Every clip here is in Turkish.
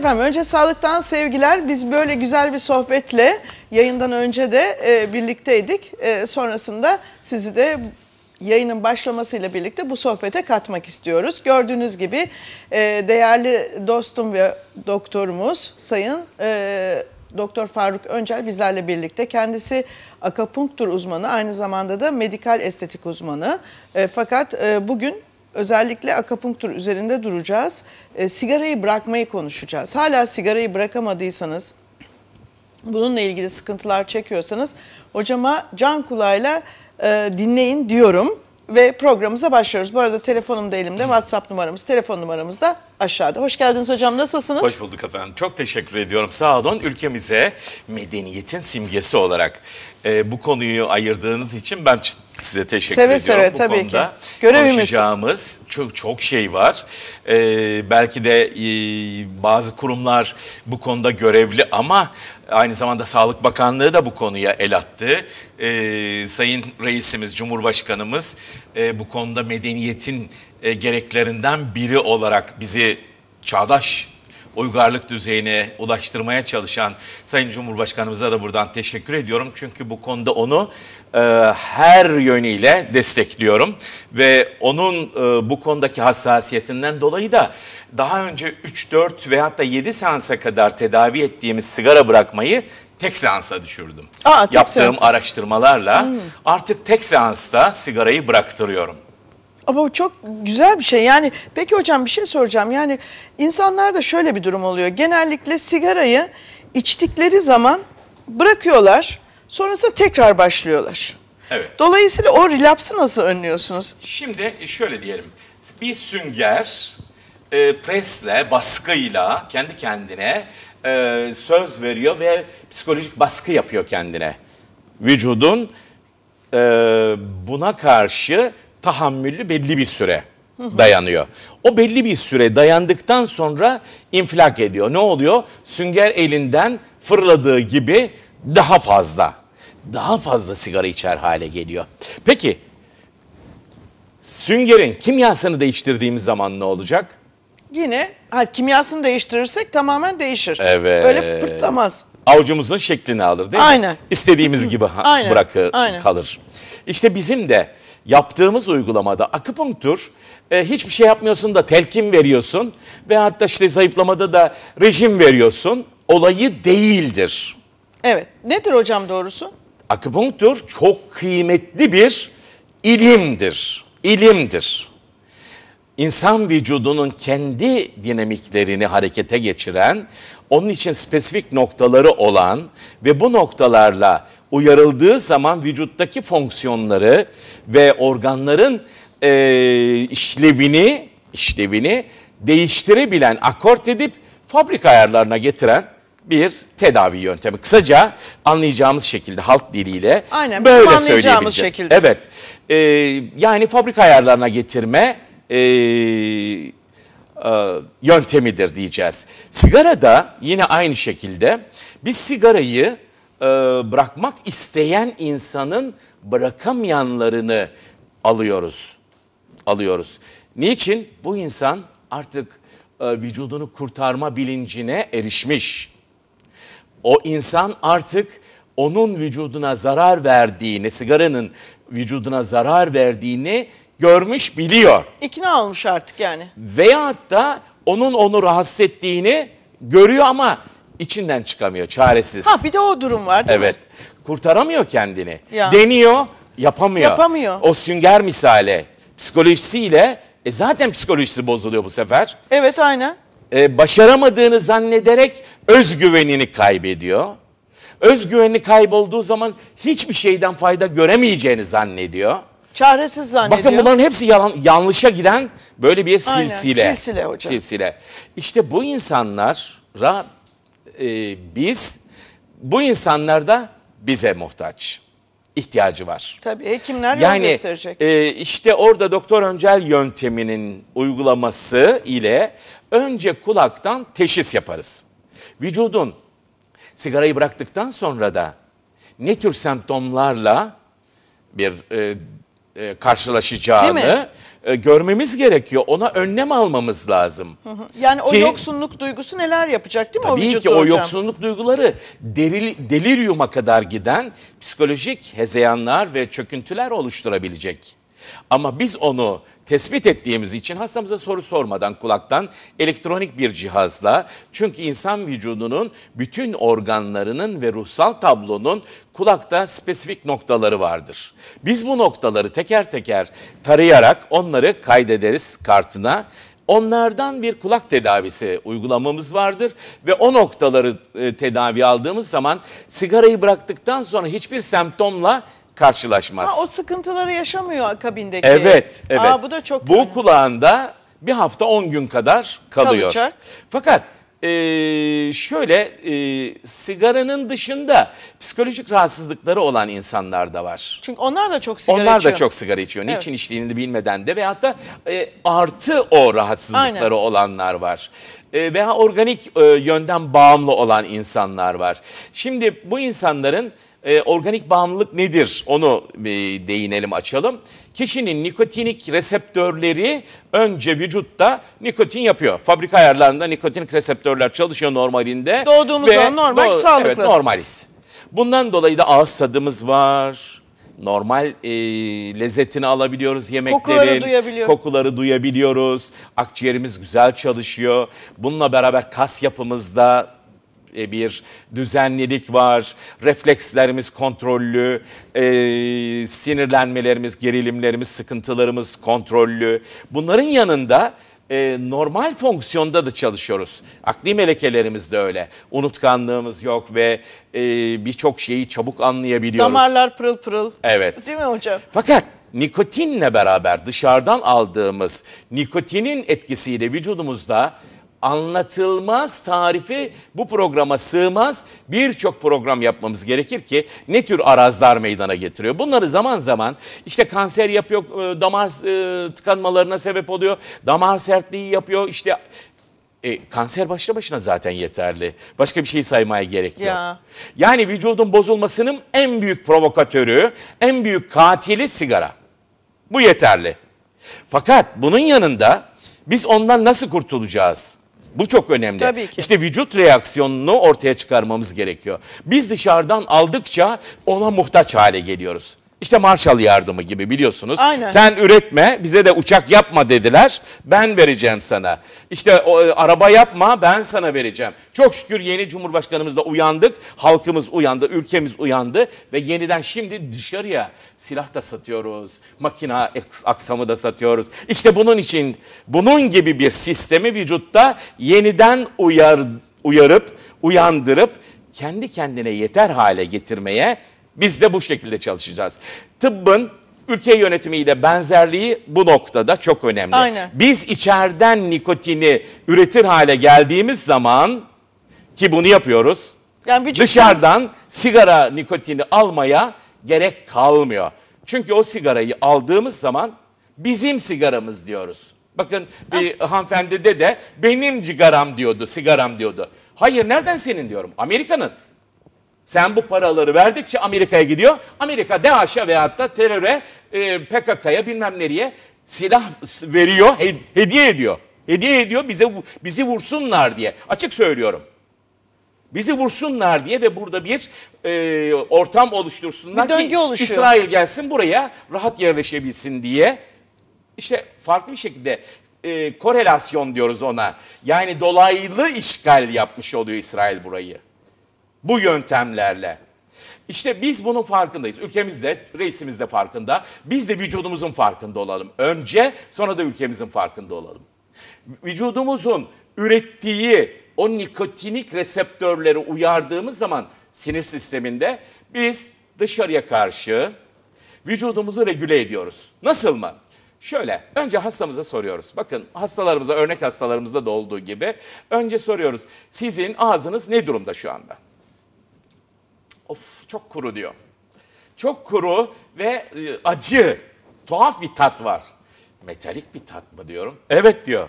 efendim önce sağlıktan sevgiler. Biz böyle güzel bir sohbetle yayından önce de e, birlikteydik. E, sonrasında sizi de yayının başlamasıyla birlikte bu sohbete katmak istiyoruz. Gördüğünüz gibi e, değerli dostum ve doktorumuz Sayın e, Doktor Faruk Öncel bizlerle birlikte. Kendisi akapunktur uzmanı, aynı zamanda da medikal estetik uzmanı. E, fakat e, bugün özellikle akapunktur üzerinde duracağız. E, sigarayı bırakmayı konuşacağız. Hala sigarayı bırakamadıysanız, bununla ilgili sıkıntılar çekiyorsanız hocama can kulağıyla e, dinleyin diyorum ve programımıza başlıyoruz. Bu arada telefonum da elimde, WhatsApp numaramız, telefon numaramız da aşağıda. Hoş geldiniz hocam, nasılsınız? Hoş bulduk efendim. Çok teşekkür ediyorum. Sağ olun. Ülkemize medeniyetin simgesi olarak e, bu konuyu ayırdığınız için ben size teşekkür seve ediyorum. Seve seve tabii konuda ki. Görevimiz. Konuşacağımız çok, çok şey var. E, belki de e, bazı kurumlar bu konuda görevli ama Aynı zamanda Sağlık Bakanlığı da bu konuya el attı. Ee, Sayın Reisimiz, Cumhurbaşkanımız e, bu konuda medeniyetin e, gereklerinden biri olarak bizi çağdaş uygarlık düzeyine ulaştırmaya çalışan Sayın Cumhurbaşkanımıza da buradan teşekkür ediyorum. Çünkü bu konuda onu e, her yönüyle destekliyorum ve onun e, bu konudaki hassasiyetinden dolayı da daha önce 3-4 veyahut da 7 seansa kadar tedavi ettiğimiz sigara bırakmayı tek seansa düşürdüm. Aa, tek Yaptığım seansa. araştırmalarla hmm. artık tek seansta sigarayı bıraktırıyorum. Ama çok güzel bir şey. Yani peki hocam bir şey soracağım. Yani insanlarda şöyle bir durum oluyor. Genellikle sigarayı içtikleri zaman bırakıyorlar. Sonrasında tekrar başlıyorlar. Evet. Dolayısıyla o relapsı nasıl önlüyorsunuz? Şimdi şöyle diyelim. Bir sünger e, presle, baskıyla kendi kendine e, söz veriyor ve psikolojik baskı yapıyor kendine. Vücudun e, buna karşı tahammüllü belli bir süre dayanıyor. O belli bir süre dayandıktan sonra infilak ediyor. Ne oluyor? Sünger elinden fırladığı gibi daha fazla, daha fazla sigara içer hale geliyor. Peki süngerin kimyasını değiştirdiğimiz zaman ne olacak? Yine ha, kimyasını değiştirirsek tamamen değişir. Evet. Böyle pırtlamaz. Avucumuzun şeklini alır değil mi? Aynen. İstediğimiz gibi aynen, bırakı aynen. kalır. İşte bizim de yaptığımız uygulamada akupunktur e, hiçbir şey yapmıyorsun da telkin veriyorsun ve hatta işte zayıflamada da rejim veriyorsun olayı değildir. Evet. Nedir hocam doğrusu? Akupunktur çok kıymetli bir ilimdir. İlimdir. İnsan vücudunun kendi dinamiklerini harekete geçiren, onun için spesifik noktaları olan ve bu noktalarla uyarıldığı zaman vücuttaki fonksiyonları ve organların e, işlevini işlevini değiştirebilen, akort edip fabrika ayarlarına getiren bir tedavi yöntemi. Kısaca anlayacağımız şekilde halk diliyle Aynen, böyle anlayacağımız şekilde. Evet. E, yani fabrika ayarlarına getirme e, e, yöntemidir diyeceğiz. Sigara da yine aynı şekilde bir sigarayı e, bırakmak isteyen insanın bırakamayanlarını alıyoruz. Alıyoruz. Niçin? Bu insan artık e, vücudunu kurtarma bilincine erişmiş. O insan artık onun vücuduna zarar verdiğini, sigaranın vücuduna zarar verdiğini görmüş, biliyor. İkna olmuş artık yani. Veyahut da onun onu rahatsız ettiğini görüyor ama içinden çıkamıyor çaresiz. Ha bir de o durum var değil Evet. mi? Kurtaramıyor kendini. Ya. Deniyor yapamıyor. Yapamıyor. O sünger misale psikolojisiyle e zaten psikolojisi bozuluyor bu sefer. Evet aynen. E, başaramadığını zannederek özgüvenini kaybediyor. Özgüveni kaybolduğu zaman hiçbir şeyden fayda göremeyeceğini zannediyor. Çaresiz zannediyor. Bakın bunların hepsi yalan, yanlışa giden böyle bir silsile. Aynen, silsile. silsile hocam. Silsile. İşte bu insanlara e, biz, bu insanlar da bize muhtaç. ihtiyacı var. Tabii hekimler yani, gösterecek. E, işte orada doktor öncel yönteminin uygulaması ile önce kulaktan teşhis yaparız. Vücudun sigarayı bıraktıktan sonra da ne tür semptomlarla bir e, e, karşılaşacağını e, görmemiz gerekiyor. Ona önlem almamız lazım. Hı hı. Yani o yoksunluk duygusu neler yapacak değil mi tabii o Tabii ki o yoksunluk duyguları delil, deliryuma kadar giden psikolojik hezeyanlar ve çöküntüler oluşturabilecek. Ama biz onu tespit ettiğimiz için hastamıza soru sormadan kulaktan elektronik bir cihazla çünkü insan vücudunun bütün organlarının ve ruhsal tablonun kulakta spesifik noktaları vardır. Biz bu noktaları teker teker tarayarak onları kaydederiz kartına Onlardan bir kulak tedavisi uygulamamız vardır ve o noktaları e, tedavi aldığımız zaman sigarayı bıraktıktan sonra hiçbir semptomla karşılaşmaz. Ha, o sıkıntıları yaşamıyor kabindeki. Evet, evet. Aa, bu da çok Bu önemli. kulağında bir hafta 10 gün kadar kalıyor. Kalacak. Fakat e, şöyle e, sigaranın dışında psikolojik rahatsızlıkları olan insanlar da var. Çünkü onlar da çok sigara Onlar içiyor. da çok sigara içiyor. Evet. Niçin içtiğini bilmeden de veyahut da e, artı o rahatsızlıkları Aynen. olanlar var e, veya organik e, yönden bağımlı olan insanlar var. Şimdi bu insanların e, organik bağımlılık nedir onu e, değinelim açalım. Kişinin nikotinik reseptörleri önce vücutta nikotin yapıyor. Fabrika ayarlarında nikotinik reseptörler çalışıyor normalinde. Doğduğumuz ve zaman normal doğ- sağlıklı. Evet normaliz. Bundan dolayı da ağız tadımız var. Normal e, lezzetini alabiliyoruz yemeklerin. Kokuları duyabiliyoruz. Kokuları duyabiliyoruz. Akciğerimiz güzel çalışıyor. Bununla beraber kas yapımızda e, bir düzenlilik var, reflekslerimiz kontrollü, e, sinirlenmelerimiz, gerilimlerimiz, sıkıntılarımız kontrollü. Bunların yanında e, normal fonksiyonda da çalışıyoruz. Akli melekelerimiz de öyle. Unutkanlığımız yok ve e, birçok şeyi çabuk anlayabiliyoruz. Damarlar pırıl pırıl. Evet. Değil mi hocam? Fakat nikotinle beraber dışarıdan aldığımız nikotinin etkisiyle vücudumuzda anlatılmaz tarifi bu programa sığmaz. Birçok program yapmamız gerekir ki ne tür arazlar meydana getiriyor. Bunları zaman zaman işte kanser yapıyor, e, damar e, tıkanmalarına sebep oluyor, damar sertliği yapıyor, İşte e, kanser başlı başına zaten yeterli. Başka bir şey saymaya gerek yok. Ya. Yani vücudun bozulmasının en büyük provokatörü, en büyük katili sigara. Bu yeterli. Fakat bunun yanında biz ondan nasıl kurtulacağız? Bu çok önemli. Tabii ki. İşte vücut reaksiyonunu ortaya çıkarmamız gerekiyor. Biz dışarıdan aldıkça ona muhtaç hale geliyoruz. İşte Marshall yardımı gibi biliyorsunuz. Aynen. Sen üretme bize de uçak yapma dediler. Ben vereceğim sana. İşte o, e, araba yapma ben sana vereceğim. Çok şükür yeni Cumhurbaşkanımızla uyandık. Halkımız uyandı, ülkemiz uyandı ve yeniden şimdi dışarıya silah da satıyoruz. Makina aksamı da satıyoruz. İşte bunun için bunun gibi bir sistemi vücutta yeniden uyar, uyarıp uyandırıp kendi kendine yeter hale getirmeye biz de bu şekilde çalışacağız. Tıbbın ülke yönetimiyle benzerliği bu noktada çok önemli. Aynen. Biz içeriden nikotini üretir hale geldiğimiz zaman ki bunu yapıyoruz. Yani bir dışarıdan şey... sigara nikotini almaya gerek kalmıyor. Çünkü o sigarayı aldığımız zaman bizim sigaramız diyoruz. Bakın bir ha. Ah. hanımefendide de benim sigaram diyordu, sigaram diyordu. Hayır nereden senin diyorum. Amerika'nın. Sen bu paraları verdikçe Amerika'ya gidiyor. Amerika DAEŞ'e veyahut da teröre, e, PKK'ya bilmem nereye silah veriyor, hediye ediyor. Hediye ediyor bize bizi vursunlar diye. Açık söylüyorum. Bizi vursunlar diye ve burada bir e, ortam oluştursunlar bir ki oluşuyor. İsrail gelsin buraya rahat yerleşebilsin diye. İşte farklı bir şekilde e, korelasyon diyoruz ona. Yani dolaylı işgal yapmış oluyor İsrail burayı bu yöntemlerle. İşte biz bunun farkındayız. Ülkemizde, reisimiz de farkında. Biz de vücudumuzun farkında olalım. Önce sonra da ülkemizin farkında olalım. Vücudumuzun ürettiği o nikotinik reseptörleri uyardığımız zaman sinir sisteminde biz dışarıya karşı vücudumuzu regüle ediyoruz. Nasıl mı? Şöyle önce hastamıza soruyoruz. Bakın hastalarımıza örnek hastalarımızda da olduğu gibi önce soruyoruz. Sizin ağzınız ne durumda şu anda? of çok kuru diyor. Çok kuru ve e, acı, tuhaf bir tat var. Metalik bir tat mı diyorum? Evet diyor.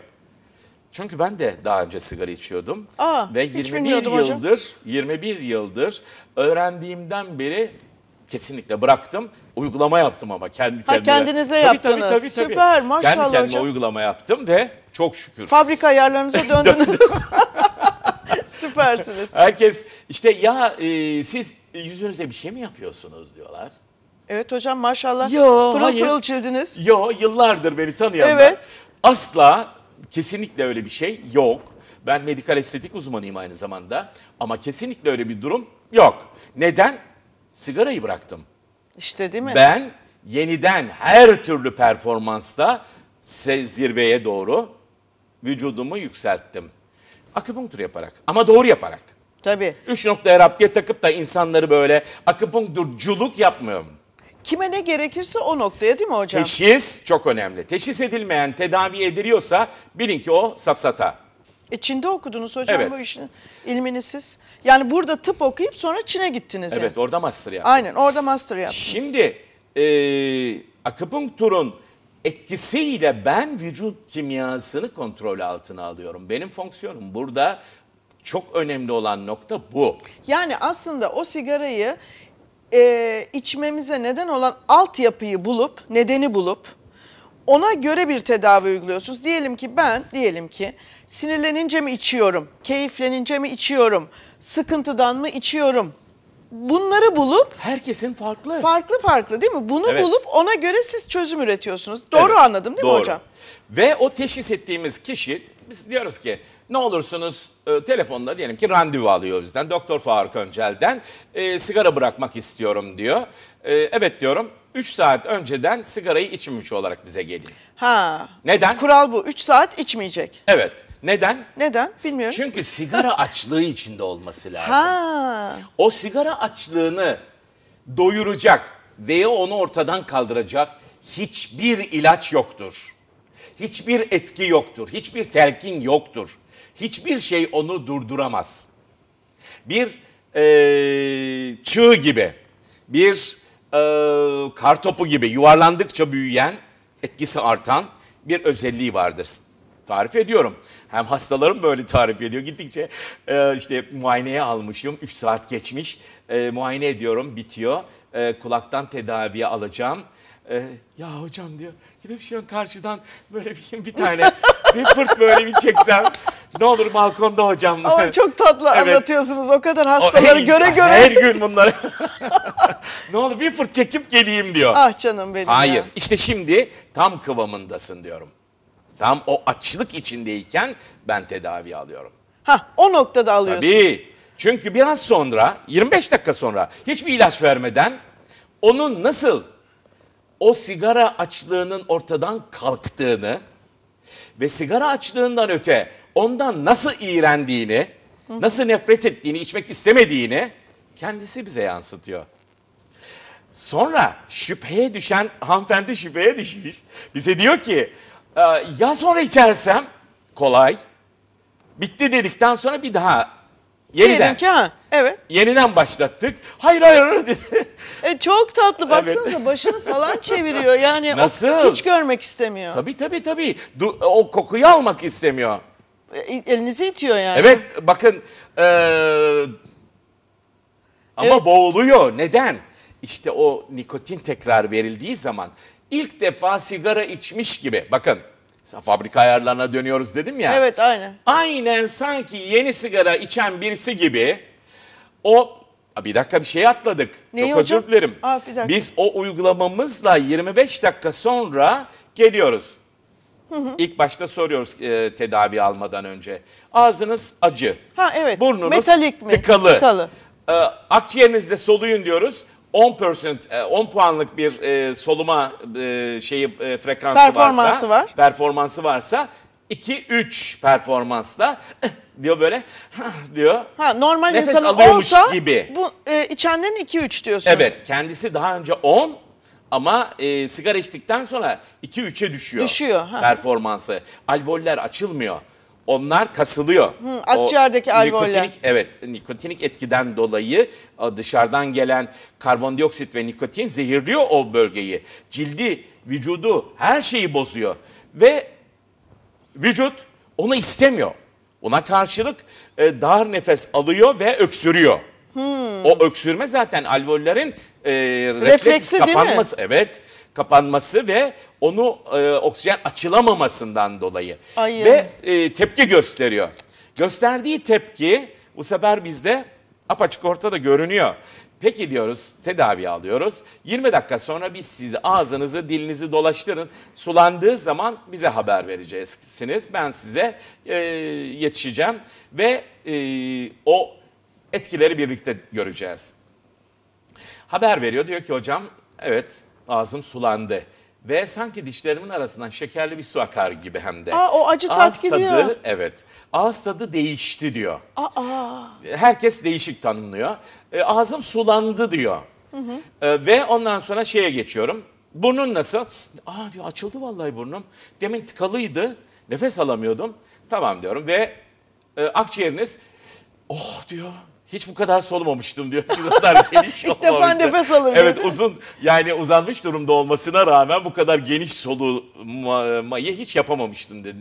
Çünkü ben de daha önce sigara içiyordum Aa, ve 21 bilmiyordum hocam. yıldır 21 yıldır öğrendiğimden beri kesinlikle bıraktım. Uygulama yaptım ama kendi Ha, kendime. kendinize yaptınız. Süper, maşallah kendi kendime uygulama yaptım ve çok şükür Fabrika ayarlarınıza döndünüz. Süpersiniz. Herkes işte ya e, siz yüzünüze bir şey mi yapıyorsunuz diyorlar. Evet hocam maşallah Yo, pırıl hayır. pırıl cildiniz. Yo yıllardır beni tanıyanlar. Evet. Asla kesinlikle öyle bir şey yok. Ben medikal estetik uzmanıyım aynı zamanda ama kesinlikle öyle bir durum yok. Neden? Sigarayı bıraktım. İşte değil mi? Ben yeniden her türlü performansta zirveye doğru vücudumu yükselttim. Akupunktur yaparak ama doğru yaparak. Tabii. Üç noktaya raptiye takıp da insanları böyle akupunkturculuk yapmıyorum. Kime ne gerekirse o noktaya değil mi hocam? Teşhis çok önemli. Teşhis edilmeyen tedavi ediliyorsa bilin ki o safsata. E Çin'de okudunuz hocam Evet. bu işin ilmini siz. Yani burada tıp okuyup sonra Çin'e gittiniz. yani. Evet orada master yaptım. Aynen orada master yaptınız. Şimdi e, akupunkturun etkisiyle ben vücut kimyasını kontrol altına alıyorum. Benim fonksiyonum burada çok önemli olan nokta bu. Yani aslında o sigarayı e, içmemize neden olan altyapıyı bulup, nedeni bulup ona göre bir tedavi uyguluyorsunuz. Diyelim ki ben, diyelim ki sinirlenince mi içiyorum, keyiflenince mi içiyorum, sıkıntıdan mı içiyorum bunları bulup herkesin farklı. Farklı farklı değil mi? Bunu Evet. bulup ona göre siz çözüm üretiyorsunuz. Doğru Evet, anladım değil mi hocam? Ve o teşhis ettiğimiz kişi biz diyoruz ki ne olursunuz e, telefonda diyelim ki randevu alıyor bizden. Doktor Faruk Öncel'den e, sigara bırakmak istiyorum diyor. E, evet diyorum 3 saat önceden sigarayı içmemiş olarak bize geliyor. Ha. Neden? Kural bu. 3 saat içmeyecek. Evet. Neden? Neden? Bilmiyorum. Çünkü sigara açlığı içinde olması lazım. Ha. O sigara açlığını doyuracak veya onu ortadan kaldıracak hiçbir ilaç yoktur. Hiçbir etki yoktur. Hiçbir telkin yoktur. Hiçbir şey onu durduramaz. Bir e, çığ gibi, bir e, kartopu gibi yuvarlandıkça büyüyen, etkisi artan bir özelliği vardır. Tarif ediyorum. Hem hastalarım böyle tarif ediyor. Gittikçe e, işte muayeneye almışım. 3 saat geçmiş. E, muayene ediyorum. Bitiyor. E, kulaktan tedaviye alacağım. E, ya hocam diyor. Gidip şu karşıdan böyle bir, bir tane bir fırt böyle bir çeksem. Ne olur balkonda hocam. Ama çok tatlı evet. anlatıyorsunuz. O kadar hastaları o, göre göre. Her gün bunları. ne olur bir fırt çekip geleyim diyor. Ah canım benim Hayır. Ya. İşte şimdi tam kıvamındasın diyorum. Tam o açlık içindeyken ben tedavi alıyorum. Ha o noktada alıyorsun. Tabii. Çünkü biraz sonra 25 dakika sonra hiçbir ilaç vermeden onun nasıl o sigara açlığının ortadan kalktığını ve sigara açlığından öte ondan nasıl iğrendiğini, nasıl nefret ettiğini, içmek istemediğini kendisi bize yansıtıyor. Sonra şüpheye düşen hanımefendi şüpheye düşmüş. Bize diyor ki ee, ya sonra içersem kolay. Bitti dedikten sonra bir daha yeniden. ki ha. Evet. Yeniden başlattık. Hayır hayır hayır dedi. E, çok tatlı baksanıza evet. başını falan çeviriyor. Yani Nasıl? hiç görmek istemiyor. Tabii tabii tabii. Du o kokuyu almak istemiyor. E, e, elinizi itiyor yani. Evet bakın e, ama evet. boğuluyor. Neden? İşte o nikotin tekrar verildiği zaman ilk defa sigara içmiş gibi bakın fabrika ayarlarına dönüyoruz dedim ya. Evet aynen. Aynen sanki yeni sigara içen birisi gibi o bir dakika bir şey atladık. Neyi Çok hocam? özür dilerim. Aa, bir dakika. Biz o uygulamamızla 25 dakika sonra geliyoruz. Hı hı. İlk başta soruyoruz e, tedavi almadan önce. Ağzınız acı. Ha evet. Burnunuz Metalik mi? tıkalı. tıkalı. E, akciğerinizde soluyun diyoruz. 10% 10 e, puanlık bir e, soluma e, şeyi e, frekansı performansı varsa var. performansı varsa 2 3 performansla diyor böyle diyor. Ha normal nefes insanın alıyormuş olsa gibi. bu e, içenlerin 2 3 diyorsunuz. Evet, kendisi daha önce 10 ama e, sigara içtikten sonra 2 3'e düşüyor. Düşüyor, ha. performansı. Alvoller açılmıyor onlar kasılıyor. Hı, akciğerdeki alveoller. Nikotinik, evet nikotinik etkiden dolayı e, dışarıdan gelen karbondioksit ve nikotin zehirliyor o bölgeyi. Cildi, vücudu her şeyi bozuyor ve vücut onu istemiyor. Ona karşılık e, dar nefes alıyor ve öksürüyor. Hmm. O öksürme zaten alveollerin e, refleks Refleksi, kapanması. Evet kapanması ve onu e, oksijen açılamamasından dolayı Ay. ve e, tepki gösteriyor. Gösterdiği tepki bu sefer bizde apaçık ortada görünüyor. Peki diyoruz tedavi alıyoruz. 20 dakika sonra biz sizi ağzınızı dilinizi dolaştırın. Sulandığı zaman bize haber vereceksiniz. Ben size e, yetişeceğim ve e, o etkileri birlikte göreceğiz. Haber veriyor diyor ki hocam evet ağzım sulandı. Ve sanki dişlerimin arasından şekerli bir su akar gibi hem de. Aa, o acı tat ağız gidiyor. Tadı, evet. Ağız tadı değişti diyor. Aa. Herkes değişik tanımlıyor. E, ağzım sulandı diyor. Hı hı. E, ve ondan sonra şeye geçiyorum. Burnun nasıl? Aa diyor açıldı vallahi burnum. Demin tıkalıydı. Nefes alamıyordum. Tamam diyorum ve e, akciğeriniz oh diyor hiç bu kadar solumamıştım diyor. Çünkü kadar geniş İlk defa nefes alırım. Evet değil uzun yani uzanmış durumda olmasına rağmen bu kadar geniş solumayı hiç yapamamıştım dedi,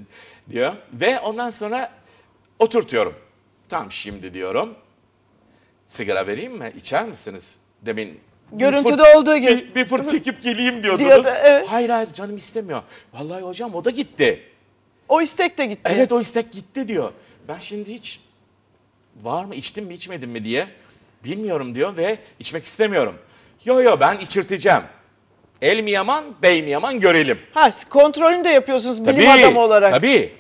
diyor. Ve ondan sonra oturtuyorum. Tam şimdi diyorum. Sigara vereyim mi? İçer misiniz? Demin Görüntüde fırt, olduğu gibi. Bir, bir fırt çekip geleyim diyordunuz. Diyordu, evet. Hayır hayır canım istemiyor. Vallahi hocam o da gitti. O istek de gitti. Evet o istek gitti diyor. Ben şimdi hiç var mı içtim mi içmedim mi diye bilmiyorum diyor ve içmek istemiyorum. Yo yo ben içirteceğim. El mi yaman, bey mi yaman görelim. Ha kontrolünü de yapıyorsunuz bilim adamı olarak. Tabii.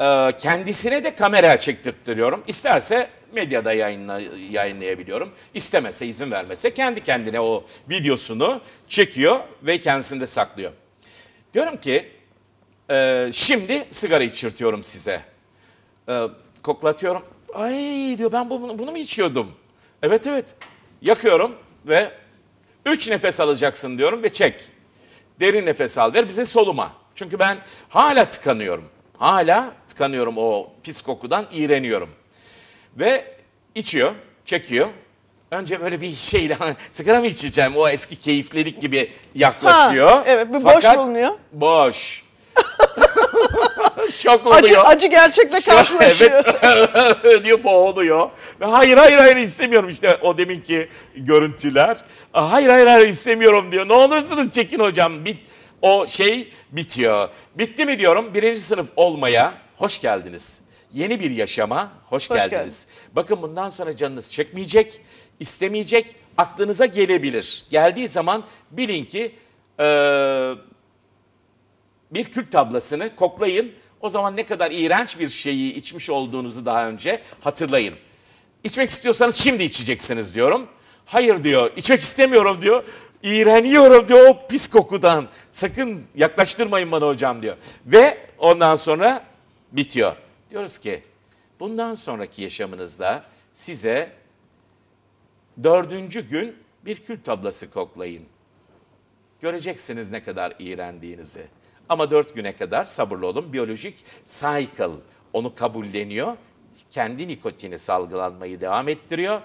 Ee, kendisine de kamera çektirttiriyorum. İsterse medyada yayınla, yayınlayabiliyorum. İstemese, izin vermese kendi kendine o videosunu çekiyor ve kendisinde saklıyor. Diyorum ki e, şimdi sigara içirtiyorum size. E, koklatıyorum. Ay diyor ben bunu, bunu mu içiyordum? Evet evet. Yakıyorum ve üç nefes alacaksın diyorum ve çek. Derin nefes al ver bize soluma. Çünkü ben hala tıkanıyorum. Hala tıkanıyorum o pis kokudan iğreniyorum. Ve içiyor, çekiyor. Önce böyle bir şeyle sigara mı içeceğim o eski keyiflilik gibi yaklaşıyor. Ha, evet bir boş Fakat bulunuyor. Boş. Şok oluyor. Acı, acı gerçekle karşılaşıyor. evet. diyor boğuluyor. Ve hayır hayır hayır istemiyorum işte o deminki görüntüler. Hayır hayır hayır istemiyorum diyor. Ne olursunuz çekin hocam. Bit o şey bitiyor. Bitti mi diyorum birinci sınıf olmaya hoş geldiniz. Yeni bir yaşama hoş, hoş geldiniz. geldiniz. Bakın bundan sonra canınız çekmeyecek, istemeyecek, aklınıza gelebilir. Geldiği zaman bilin ki e, bir Kürt tablasını koklayın. O zaman ne kadar iğrenç bir şeyi içmiş olduğunuzu daha önce hatırlayın. İçmek istiyorsanız şimdi içeceksiniz diyorum. Hayır diyor, içmek istemiyorum diyor. İğreniyorum diyor o pis kokudan. Sakın yaklaştırmayın bana hocam diyor. Ve ondan sonra bitiyor. Diyoruz ki bundan sonraki yaşamınızda size dördüncü gün bir kül tablası koklayın. Göreceksiniz ne kadar iğrendiğinizi. Ama dört güne kadar sabırlı olun. Biyolojik cycle onu kabulleniyor. Kendi nikotini salgılanmayı devam ettiriyor.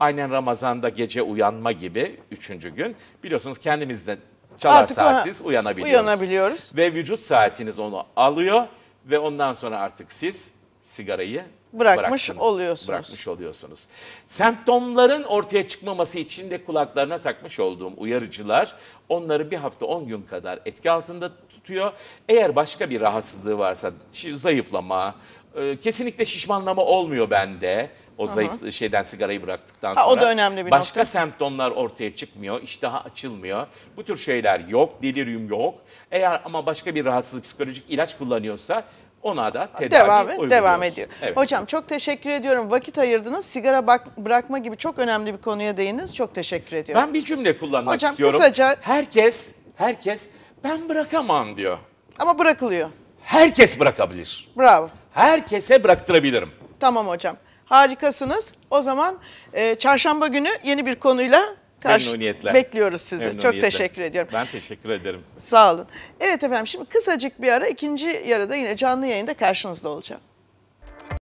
Aynen Ramazan'da gece uyanma gibi üçüncü gün. Biliyorsunuz kendimizde çalar artık saatsiz uyanabiliyoruz. uyanabiliyoruz. Ve vücut saatiniz onu alıyor ve ondan sonra artık siz sigarayı bırakmış oluyorsunuz. Bırakmış oluyorsunuz. Semptomların ortaya çıkmaması için de kulaklarına takmış olduğum uyarıcılar onları bir hafta 10 gün kadar etki altında tutuyor. Eğer başka bir rahatsızlığı varsa zayıflama, e, kesinlikle şişmanlama olmuyor bende. O zayıf Aha. şeyden sigarayı bıraktıktan sonra. Ha, o da önemli bir Başka nokta. semptomlar ortaya çıkmıyor, iştaha açılmıyor. Bu tür şeyler yok, delirium yok. Eğer ama başka bir rahatsızlık psikolojik ilaç kullanıyorsa ona da tedavi devam, Devam ediyor. Evet. Hocam çok teşekkür ediyorum. Vakit ayırdınız. Sigara bak, bırakma gibi çok önemli bir konuya değindiniz. Çok teşekkür ediyorum. Ben bir cümle kullanmak Hocam, istiyorum. Kısaca... Herkes, herkes ben bırakamam diyor. Ama bırakılıyor. Herkes bırakabilir. Bravo. Herkese bıraktırabilirim. Tamam hocam. Harikasınız. O zaman e, çarşamba günü yeni bir konuyla Karşı, Memnuniyetler. Bekliyoruz sizi. Memnuniyetler. Çok teşekkür ediyorum. Ben teşekkür ederim. Sağ olun. Evet efendim şimdi kısacık bir ara ikinci yarıda yine canlı yayında karşınızda olacağım.